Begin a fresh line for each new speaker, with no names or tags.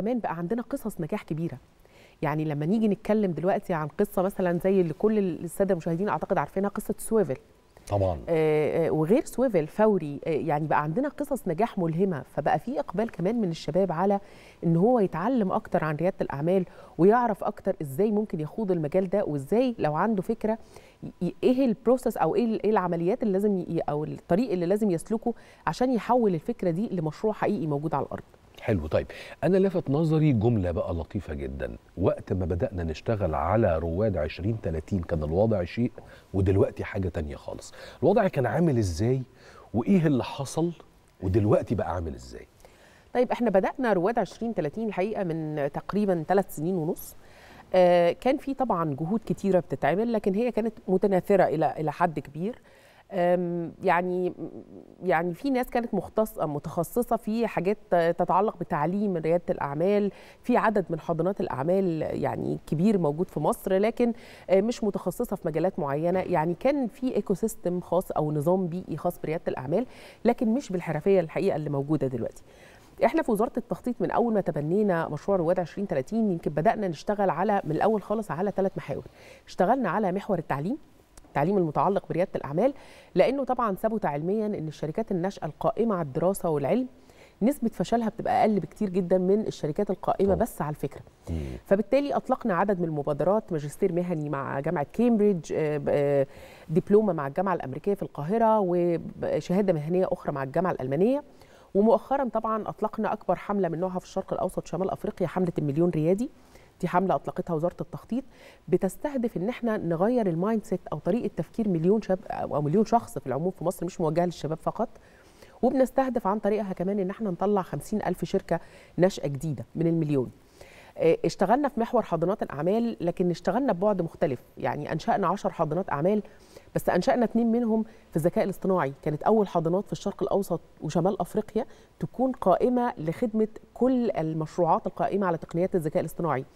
كمان بقى عندنا قصص نجاح كبيره يعني لما نيجي نتكلم دلوقتي عن قصه مثلا زي اللي كل الساده المشاهدين اعتقد عارفينها قصه سويفل طبعا آه،, آه وغير سويفل فوري آه يعني بقى عندنا قصص نجاح ملهمه فبقى في اقبال كمان من الشباب على ان هو يتعلم اكتر عن رياده الاعمال ويعرف اكتر ازاي ممكن يخوض المجال ده وازاي لو عنده فكره ايه البروسس او إيه, ايه العمليات اللي لازم او الطريق اللي لازم يسلكه عشان يحول الفكره دي لمشروع حقيقي موجود على الارض
حلو طيب انا لفت نظري جمله بقى لطيفه جدا وقت ما بدانا نشتغل على رواد 20 30 كان الوضع شيء ودلوقتي حاجه تانية خالص الوضع كان عامل ازاي وايه اللي حصل ودلوقتي بقى عامل ازاي
طيب احنا بدانا رواد 20 30 الحقيقه من تقريبا ثلاث سنين ونص آه، كان في طبعا جهود كتيره بتتعمل لكن هي كانت متناثره الى الى حد كبير يعني يعني في ناس كانت مختصه متخصصه في حاجات تتعلق بتعليم رياده الاعمال في عدد من حاضنات الاعمال يعني كبير موجود في مصر لكن آه، مش متخصصه في مجالات معينه يعني كان في ايكو سيستم خاص او نظام بيئي خاص برياده الاعمال لكن مش بالحرفيه الحقيقه اللي موجوده دلوقتي احنا في وزاره التخطيط من اول ما تبنينا مشروع رواد 2030 يمكن بدانا نشتغل على من الاول خالص على ثلاث محاور اشتغلنا على محور التعليم التعليم المتعلق برياده الاعمال لانه طبعا ثبت علميا ان الشركات الناشئه القائمه على الدراسه والعلم نسبه فشلها بتبقى اقل بكتير جدا من الشركات القائمه طبعا. بس على الفكره فبالتالي اطلقنا عدد من المبادرات ماجستير مهني مع جامعه كامبريدج آه، آه، دبلومه مع الجامعه الامريكيه في القاهره وشهاده مهنيه اخرى مع الجامعه الالمانيه ومؤخرا طبعا اطلقنا اكبر حمله من نوعها في الشرق الاوسط شمال افريقيا حمله المليون ريادي دي حمله اطلقتها وزاره التخطيط بتستهدف ان احنا نغير المايند سيت او طريقه تفكير مليون شاب او مليون شخص في العموم في مصر مش موجهه للشباب فقط وبنستهدف عن طريقها كمان ان احنا نطلع 50 ألف شركه نشاه جديده من المليون آه، اشتغلنا في محور حاضنات الاعمال لكن اشتغلنا ببعد مختلف يعني انشانا 10 حاضنات اعمال بس انشانا اثنين منهم في الذكاء الاصطناعي كانت اول حاضنات في الشرق الاوسط وشمال افريقيا تكون قائمه لخدمه كل المشروعات القائمه على تقنيات الذكاء الاصطناعي